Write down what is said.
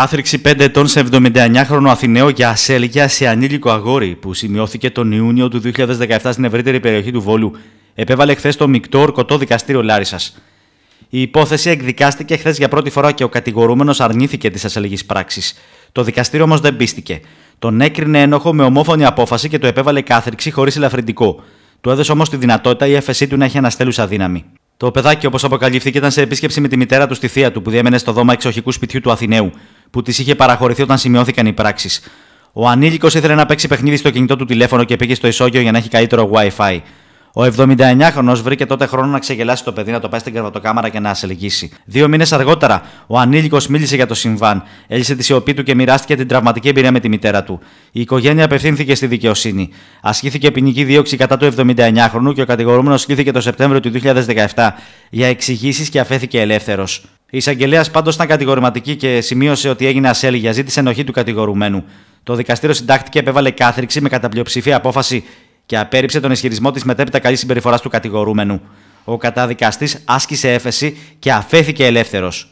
Κάθριξη 5 ετών σε 79χρονο Αθηναίο για ασέλγια σε ανήλικο αγόρι που σημειώθηκε τον Ιούνιο του 2017 στην ευρύτερη περιοχή του Βόλου επέβαλε χθες το μεικτό ορκωτό δικαστήριο Λάρισας. Η υπόθεση εκδικάστηκε χθες για πρώτη φορά και ο κατηγορούμενος αρνήθηκε τη ασελγή πράξη. Το δικαστήριο όμως δεν πίστηκε. Τον έκρινε ένοχο με ομόφωνη απόφαση και το επέβαλε κάθριξη χωρίς ελαφρυντικό. Του έδωσε όμως τη δυνατότητα η έφεσή του να έχει αναστέλουσα δύναμη. Το παιδάκι, όπως αποκαλύφθηκε, ήταν σε επίσκεψη με τη μητέρα του στη θεία του που διέμενε στο δώμα εξοχικού σπιτιού του Αθηναίου που της είχε παραχωρηθεί όταν σημειώθηκαν οι πράξεις. Ο ανήλικος ήθελε να παίξει παιχνίδι στο κινητό του τηλέφωνο και πήγε στο ισόγειο για να έχει καλύτερο WiFi. Ο 79χρονο βρήκε τότε χρόνο να ξεγελάσει το παιδί, να το πάει στην κρεβατοκάμαρα και να ασελγήσει. Δύο μήνες αργότερα, ο ανήλικος μίλησε για το συμβάν, έλυσε τη σιωπή του και μοιράστηκε την τραυματική εμπειρία με τη μητέρα του. Η οικογένεια απευθύνθηκε στη δικαιοσύνη. Ασκήθηκε ποινική δίωξη κατά του 79χρονου και ο κατηγορούμενος σκήθηκε το Σεπτέμβριο του 2017 για εξηγήσεις και αφέθηκε ελεύθερος. Η εισαγγελέας πάντως ήταν κατηγορηματική και σημείωσε ότι έγινε ασέλγια, ζήτησε ενοχή του κατηγορουμένου. Το δικαστήριο συντάχθηκε και επέβαλε κάθριξη με καταπλειοψηφία απόφαση και απέρριψε τον ισχυρισμό της μετέπειτα καλής συμπεριφοράς του κατηγορούμενου. Ο καταδικαστής άσκησε έφεση και αφέθηκε ελεύθερος.